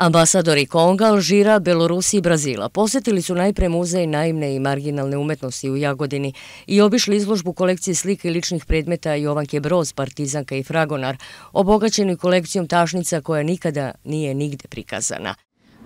Ambasadori Konga, Alžira, Belorusi i Brazila posjetili su najpre muzej naivne i marginalne umetnosti u Jagodini i obišli izložbu kolekcije slike i ličnih predmeta Jovanke Broz, Partizanka i Fragonar, obogaćenu kolekcijom tašnica koja nikada nije nigde prikazana.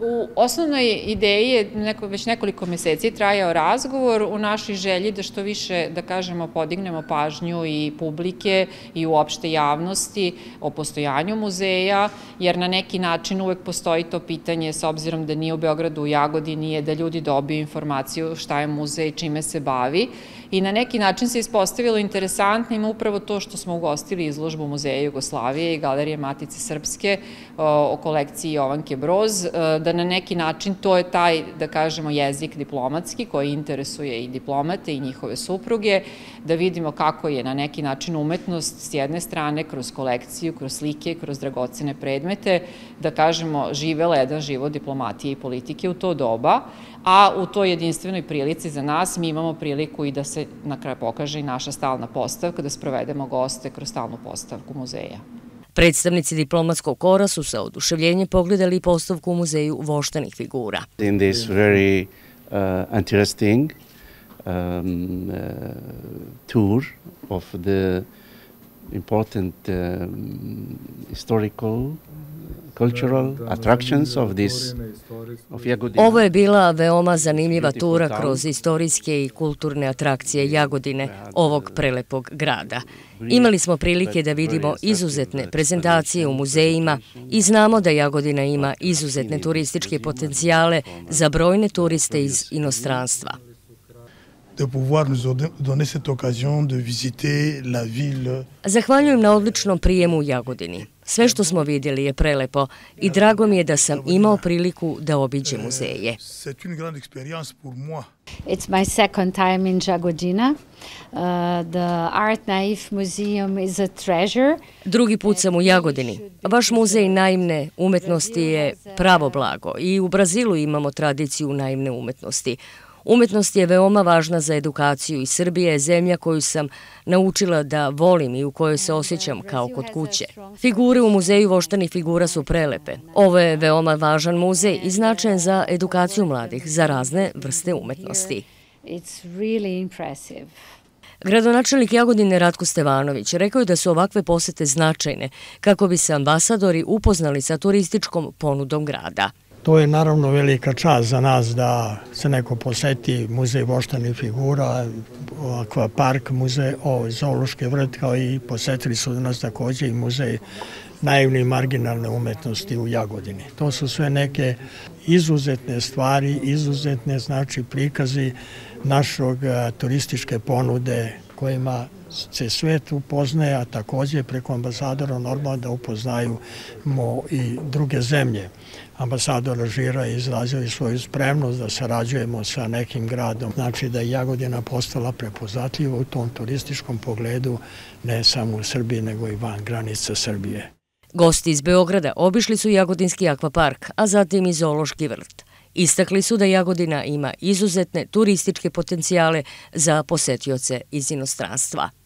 U osnovnoj ideji je već nekoliko meseci trajao razgovor u našoj želji da što više, da kažemo, podignemo pažnju i publike i uopšte javnosti o postojanju muzeja, jer na neki način uvek postoji to pitanje s obzirom da nije u Beogradu u Jagodi, nije da ljudi dobiju informaciju šta je muzej, čime se bavi. I na neki način se ispostavilo interesantnim upravo to što smo ugostili izložbu Muzeja Jugoslavije i Galerije Matice Srpske o kolekciji Jovanke Broz, e, da na neki način to je taj, da kažemo, jezik diplomatski koji interesuje i diplomate i njihove supruge, da vidimo kako je na neki način umetnost s jedne strane kroz kolekciju, kroz slike, kroz dragocene predmete, da kažemo, živela jedan život diplomatije i politike u to doba, a u toj jedinstvenoj prilici za nas mi imamo priliku i da se na kraju pokaže i naša stalna postavka, da sprovedemo goste kroz stalnu postavku muzeja. Predstavnici diplomatskog kora su sa oduševljenjem pogledali postavku u muzeju voštanih figura. In this very uh, interesting um, uh, tour of the important um, historical cultural attractions of this Ovo je bila veoma zanimljiva tura kroz istorijske i kulturne atrakcije Jagodine, uh, ovog prelepog grada. Imali smo prilike da vidimo izuzetne prezentacije u muzejima i znamo da Jagodina ima uh, izuzetne turističke potencijale za brojne turiste iz inostranstva. Zahvaljujem na odličnom prijemu u Jagodini. Sve što smo vidjeli je prelepo i drago mi je da sam imao priliku da obiđem muzeje. It's my second time in Jagodina. Uh, the Art Naif Museum is a treasure. Drugi put sam u Jagodini. Vaš muzej naivne umetnosti je pravo blago i u Brazilu imamo tradiciju naivne umetnosti. Umetnost je veoma važna za edukaciju i Srbije je zemlja koju sam naučila da volim i u kojoj se osjećam kao kod kuće. Figure u muzeju voštanih figura su prelepe. Ovo je veoma važan muzej i značajan za edukaciju mladih za razne vrste umetnosti. Gradonačelnik Jagodine Ratko Stevanović rekao je da su ovakve posete značajne kako bi se ambasadori upoznali sa turističkom ponudom grada. To je naravno velika čast za nas da se neko poseti muzej voštanih figura, akvapark, muzej o, zoološke vrt, kao i posetili su nas također i muzej naivne i marginalne umetnosti u Jagodini. To su sve neke izuzetne stvari, izuzetne znači prikazi našog turističke ponude kojima se svet upoznaje, a također preko ambasadora normalno da upoznaju i druge zemlje. Ambasador Žira je izrazio i svoju spremnost da sarađujemo sa nekim gradom. Znači da je Jagodina postala prepoznatljiva u tom turističkom pogledu ne samo u Srbiji nego i van granica Srbije. Gosti iz Beograda obišli su Jagodinski akvapark, a zatim i Zološki vrt. Istakli su da Jagodina ima izuzetne turističke potencijale za posetioce iz inostranstva.